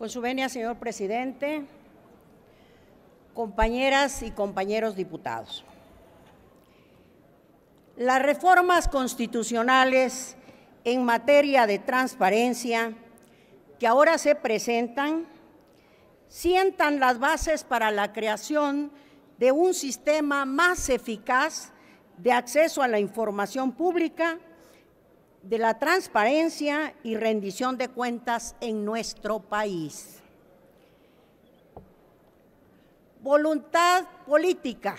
Con su venia, señor presidente, compañeras y compañeros diputados. Las reformas constitucionales en materia de transparencia que ahora se presentan sientan las bases para la creación de un sistema más eficaz de acceso a la información pública de la transparencia y rendición de cuentas en nuestro país. Voluntad política.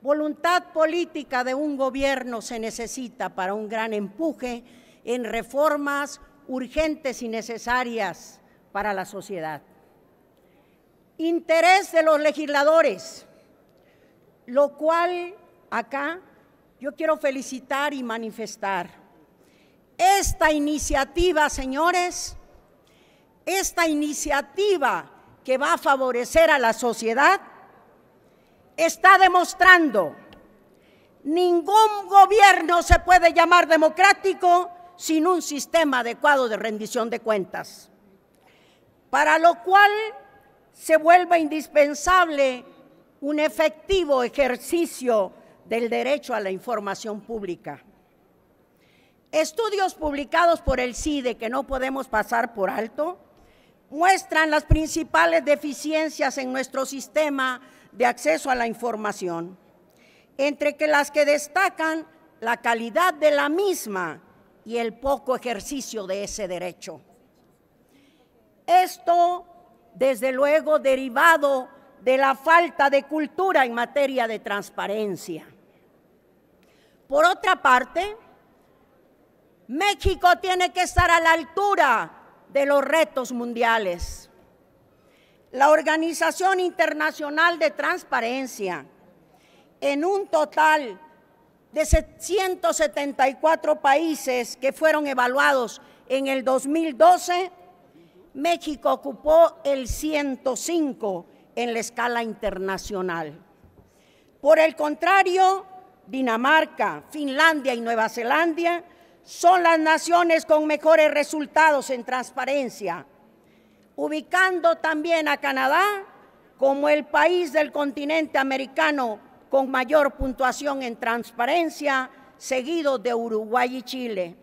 Voluntad política de un gobierno se necesita para un gran empuje en reformas urgentes y necesarias para la sociedad. Interés de los legisladores, lo cual acá yo quiero felicitar y manifestar esta iniciativa, señores, esta iniciativa que va a favorecer a la sociedad, está demostrando ningún gobierno se puede llamar democrático sin un sistema adecuado de rendición de cuentas, para lo cual se vuelve indispensable un efectivo ejercicio del derecho a la información pública. Estudios publicados por el CIDE que no podemos pasar por alto muestran las principales deficiencias en nuestro sistema de acceso a la información, entre que las que destacan la calidad de la misma y el poco ejercicio de ese derecho. Esto, desde luego, derivado de la falta de cultura en materia de transparencia. Por otra parte, México tiene que estar a la altura de los retos mundiales. La Organización Internacional de Transparencia, en un total de 174 países que fueron evaluados en el 2012, México ocupó el 105 en la escala internacional. Por el contrario, Dinamarca, Finlandia y Nueva Zelanda son las naciones con mejores resultados en transparencia, ubicando también a Canadá como el país del continente americano con mayor puntuación en transparencia, seguido de Uruguay y Chile.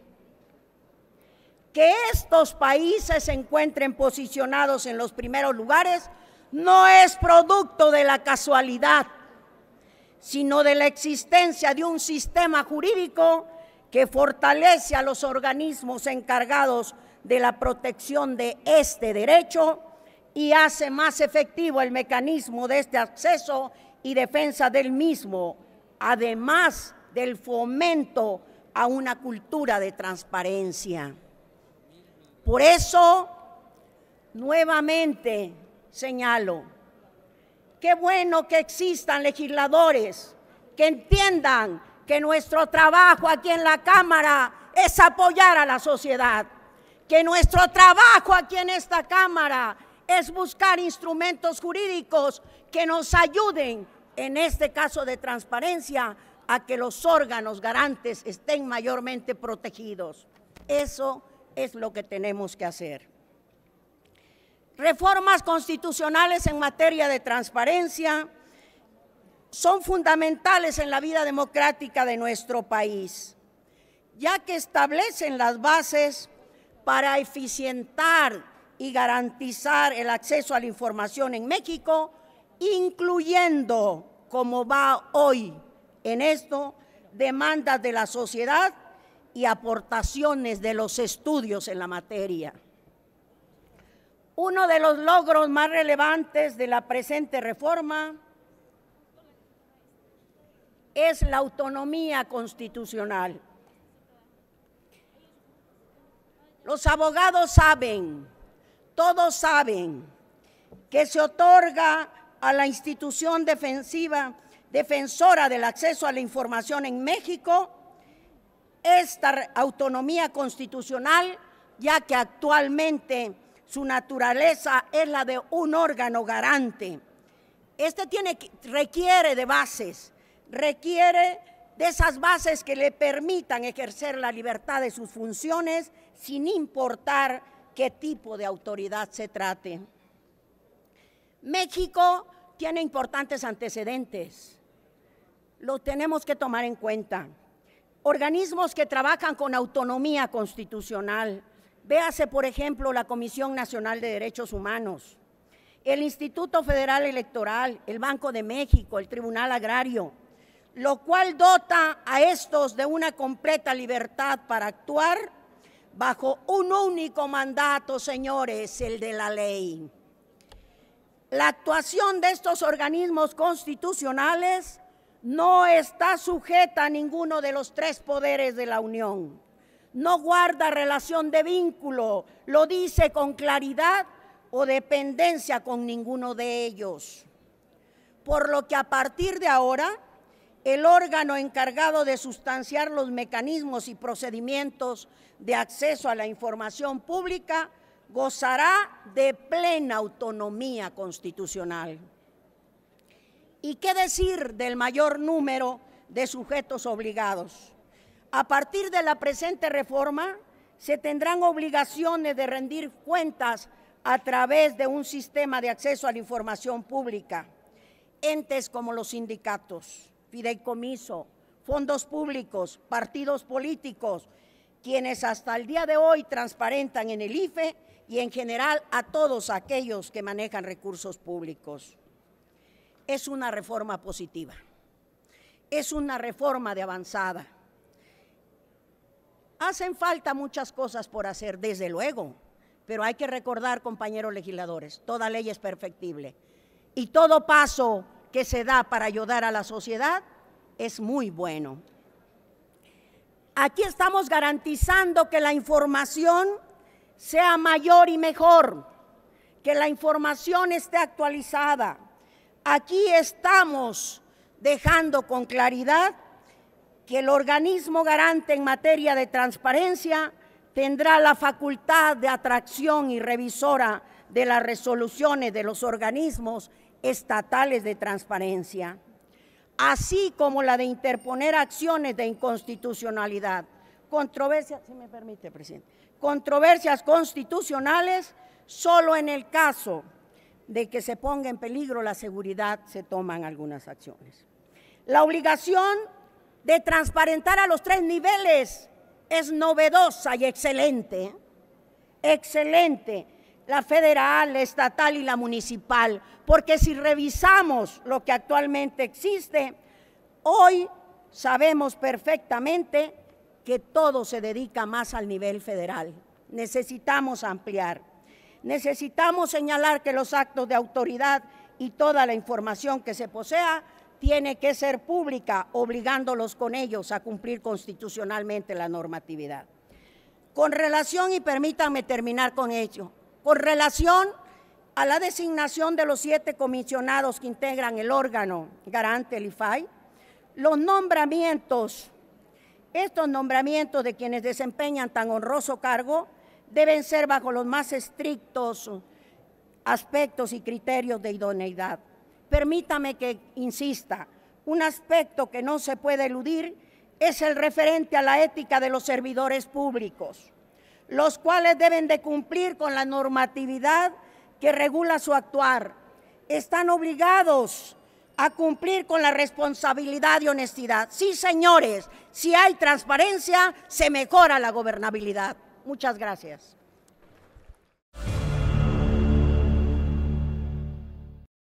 Que estos países se encuentren posicionados en los primeros lugares no es producto de la casualidad, sino de la existencia de un sistema jurídico que fortalece a los organismos encargados de la protección de este derecho y hace más efectivo el mecanismo de este acceso y defensa del mismo, además del fomento a una cultura de transparencia. Por eso, nuevamente señalo, qué bueno que existan legisladores que entiendan que nuestro trabajo aquí en la Cámara es apoyar a la sociedad, que nuestro trabajo aquí en esta Cámara es buscar instrumentos jurídicos que nos ayuden, en este caso de transparencia, a que los órganos garantes estén mayormente protegidos. Eso es lo que tenemos que hacer. Reformas constitucionales en materia de transparencia, son fundamentales en la vida democrática de nuestro país, ya que establecen las bases para eficientar y garantizar el acceso a la información en México, incluyendo, como va hoy en esto, demandas de la sociedad y aportaciones de los estudios en la materia. Uno de los logros más relevantes de la presente reforma es la autonomía constitucional. Los abogados saben, todos saben, que se otorga a la institución defensiva, defensora del acceso a la información en México, esta autonomía constitucional, ya que actualmente su naturaleza es la de un órgano garante. Este tiene, requiere de bases, requiere de esas bases que le permitan ejercer la libertad de sus funciones sin importar qué tipo de autoridad se trate. México tiene importantes antecedentes. lo tenemos que tomar en cuenta. Organismos que trabajan con autonomía constitucional. Véase, por ejemplo, la Comisión Nacional de Derechos Humanos, el Instituto Federal Electoral, el Banco de México, el Tribunal Agrario, lo cual dota a estos de una completa libertad para actuar bajo un único mandato, señores, el de la ley. La actuación de estos organismos constitucionales no está sujeta a ninguno de los tres poderes de la Unión. No guarda relación de vínculo, lo dice con claridad o dependencia con ninguno de ellos. Por lo que a partir de ahora, el órgano encargado de sustanciar los mecanismos y procedimientos de acceso a la información pública gozará de plena autonomía constitucional. ¿Y qué decir del mayor número de sujetos obligados? A partir de la presente reforma, se tendrán obligaciones de rendir cuentas a través de un sistema de acceso a la información pública, entes como los sindicatos fideicomiso, fondos públicos, partidos políticos, quienes hasta el día de hoy transparentan en el IFE y en general a todos aquellos que manejan recursos públicos. Es una reforma positiva, es una reforma de avanzada. Hacen falta muchas cosas por hacer, desde luego, pero hay que recordar, compañeros legisladores, toda ley es perfectible y todo paso que se da para ayudar a la sociedad es muy bueno. Aquí estamos garantizando que la información sea mayor y mejor, que la información esté actualizada. Aquí estamos dejando con claridad que el organismo garante en materia de transparencia tendrá la facultad de atracción y revisora de las resoluciones de los organismos estatales de transparencia, así como la de interponer acciones de inconstitucionalidad, controversias, si me permite, presidente, controversias constitucionales solo en el caso de que se ponga en peligro la seguridad se toman algunas acciones. La obligación de transparentar a los tres niveles es novedosa y excelente, excelente la federal, la estatal y la municipal, porque si revisamos lo que actualmente existe, hoy sabemos perfectamente que todo se dedica más al nivel federal. Necesitamos ampliar. Necesitamos señalar que los actos de autoridad y toda la información que se posea tiene que ser pública, obligándolos con ellos a cumplir constitucionalmente la normatividad. Con relación, y permítanme terminar con ello, por relación a la designación de los siete comisionados que integran el órgano garante, el IFAI, los nombramientos, estos nombramientos de quienes desempeñan tan honroso cargo deben ser bajo los más estrictos aspectos y criterios de idoneidad. Permítame que insista, un aspecto que no se puede eludir es el referente a la ética de los servidores públicos los cuales deben de cumplir con la normatividad que regula su actuar. Están obligados a cumplir con la responsabilidad y honestidad. Sí, señores, si hay transparencia, se mejora la gobernabilidad. Muchas gracias.